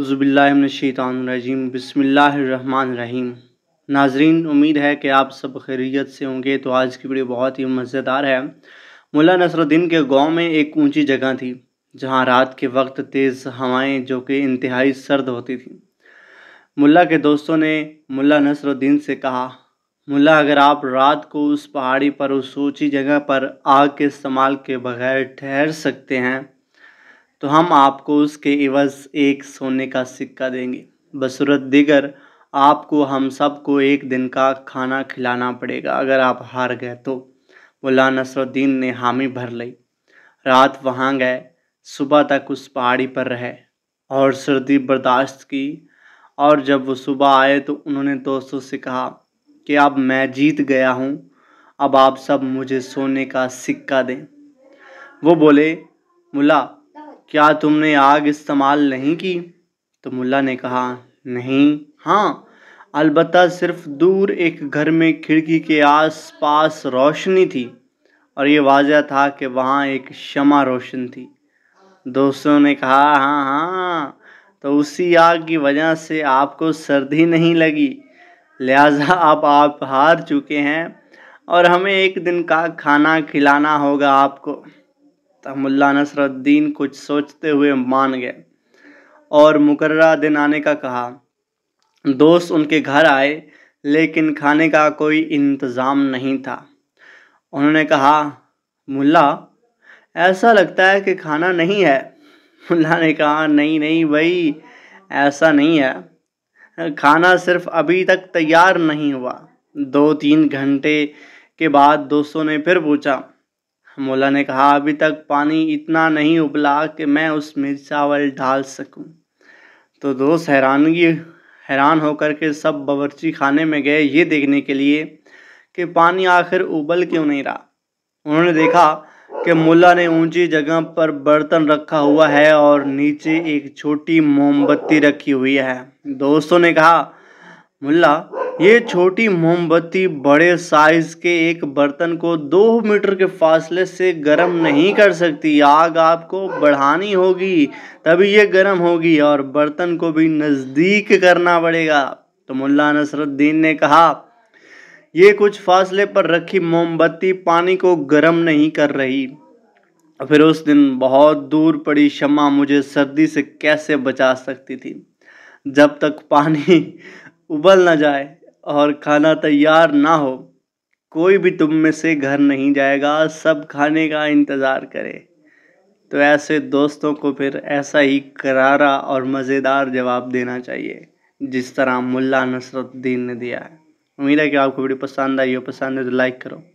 रजीम बसमीम नाजरीन उम्मीद है कि आप सब खैरियत से होंगे तो आज की वीडियो बहुत ही मज़ेदार है मुला नसरुद्दीन के गांव में एक ऊंची जगह थी जहां रात के वक्त तेज़ हवाएं जो कि इंतहाई सर्द होती थी मुला के दोस्तों ने मुला नसरुद्दीन से कहा मुला अगर आप रात को उस पहाड़ी पर उस ऊँची जगह पर आग के इस्तेमाल के बगैर ठहर सकते हैं तो हम आपको उसके इवज एक सोने का सिक्का देंगे बसूरत दिगर आपको हम सबको एक दिन का खाना खिलाना पड़ेगा अगर आप हार गए तो मुला नसरुद्दीन ने हामी भर ली रात वहाँ गए सुबह तक उस पहाड़ी पर रहे और सर्दी बर्दाश्त की और जब वो सुबह आए तो उन्होंने दोस्तों से कहा कि अब मैं जीत गया हूँ अब आप सब मुझे सोने का सिक्का दें वो बोले मुला क्या तुमने आग इस्तेमाल नहीं की तो मुल्ला ने कहा नहीं हाँ अलबत् सिर्फ दूर एक घर में खिड़की के आस पास रोशनी थी और ये वाजह था कि वहाँ एक शमा रोशन थी दोस्तों ने कहा हाँ हाँ तो उसी आग की वजह से आपको सर्दी नहीं लगी लिहाजा आप आप हार चुके हैं और हमें एक दिन का खाना खिलाना होगा आपको तब मुल्ला नसरुद्दीन कुछ सोचते हुए मान गए और मुकर्रा दिन आने का कहा दोस्त उनके घर आए लेकिन खाने का कोई इंतज़ाम नहीं था उन्होंने कहा मुल्ला ऐसा लगता है कि खाना नहीं है मुल्ला ने कहा नहीं नहीं भाई ऐसा नहीं है खाना सिर्फ अभी तक तैयार नहीं हुआ दो तीन घंटे के बाद दोस्तों ने फिर पूछा मौला ने कहा अभी तक पानी इतना नहीं उबला कि मैं उसमें चावल डाल सकूं। तो दोस्त हैरानगी हैरान होकर के सब बावर्ची खाने में गए ये देखने के लिए कि पानी आखिर उबल क्यों नहीं रहा उन्होंने देखा कि मुल्ला ने ऊंची जगह पर बर्तन रखा हुआ है और नीचे एक छोटी मोमबत्ती रखी हुई है दोस्तों ने कहा मुल्ला ये छोटी मोमबत्ती बड़े साइज के एक बर्तन को दो मीटर के फासले से गर्म नहीं कर सकती आग आपको बढ़ानी होगी तभी ये गर्म होगी और बर्तन को भी नज़दीक करना पड़ेगा तो मुल्ला नसरुद्दीन ने कहा ये कुछ फासले पर रखी मोमबत्ती पानी को गर्म नहीं कर रही फिर उस दिन बहुत दूर पड़ी शमा मुझे सर्दी से कैसे बचा सकती थी जब तक पानी उबल ना जाए और खाना तैयार ना हो कोई भी तुम में से घर नहीं जाएगा सब खाने का इंतज़ार करे तो ऐसे दोस्तों को फिर ऐसा ही करारा और मज़ेदार जवाब देना चाहिए जिस तरह मुल्ला नसरुद्दीन ने दिया है उम्मीद है कि आपको वीडियो पसंद आई हो पसंद है तो लाइक करो